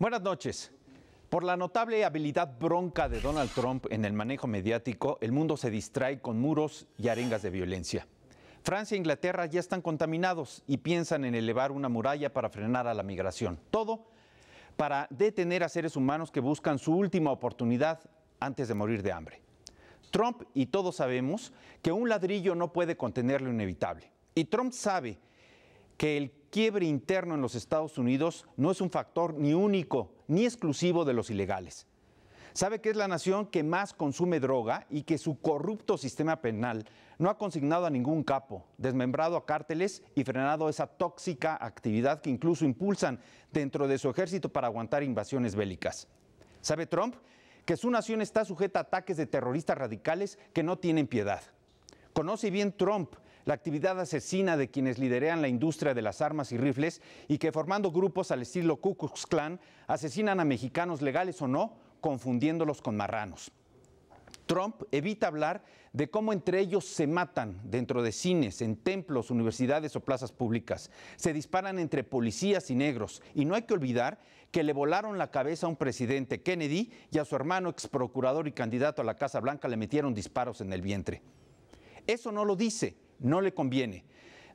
Buenas noches. Por la notable habilidad bronca de Donald Trump en el manejo mediático, el mundo se distrae con muros y arengas de violencia. Francia e Inglaterra ya están contaminados y piensan en elevar una muralla para frenar a la migración. Todo para detener a seres humanos que buscan su última oportunidad antes de morir de hambre. Trump y todos sabemos que un ladrillo no puede contener lo inevitable. Y Trump sabe que el quiebre interno en los Estados Unidos no es un factor ni único ni exclusivo de los ilegales. Sabe que es la nación que más consume droga y que su corrupto sistema penal no ha consignado a ningún capo, desmembrado a cárteles y frenado esa tóxica actividad que incluso impulsan dentro de su ejército para aguantar invasiones bélicas. ¿Sabe Trump? Que su nación está sujeta a ataques de terroristas radicales que no tienen piedad. Conoce bien Trump la actividad asesina de quienes liderean la industria de las armas y rifles y que formando grupos al estilo Ku Klux Klan asesinan a mexicanos legales o no, confundiéndolos con marranos. Trump evita hablar de cómo entre ellos se matan dentro de cines, en templos, universidades o plazas públicas. Se disparan entre policías y negros. Y no hay que olvidar que le volaron la cabeza a un presidente Kennedy y a su hermano ex procurador y candidato a la Casa Blanca le metieron disparos en el vientre. Eso no lo dice no le conviene.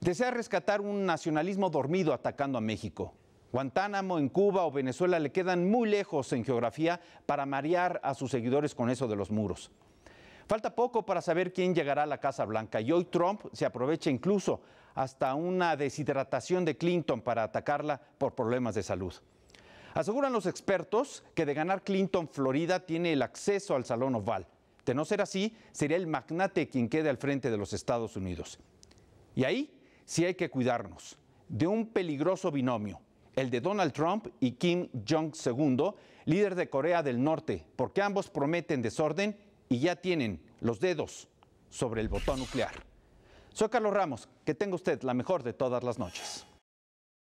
Desea rescatar un nacionalismo dormido atacando a México. Guantánamo en Cuba o Venezuela le quedan muy lejos en geografía para marear a sus seguidores con eso de los muros. Falta poco para saber quién llegará a la Casa Blanca y hoy Trump se aprovecha incluso hasta una deshidratación de Clinton para atacarla por problemas de salud. Aseguran los expertos que de ganar Clinton, Florida tiene el acceso al Salón Oval. De no ser así, sería el magnate quien quede al frente de los Estados Unidos. Y ahí sí hay que cuidarnos de un peligroso binomio, el de Donald Trump y Kim Jong II, líder de Corea del Norte, porque ambos prometen desorden y ya tienen los dedos sobre el botón nuclear. Soy Carlos Ramos, que tenga usted la mejor de todas las noches.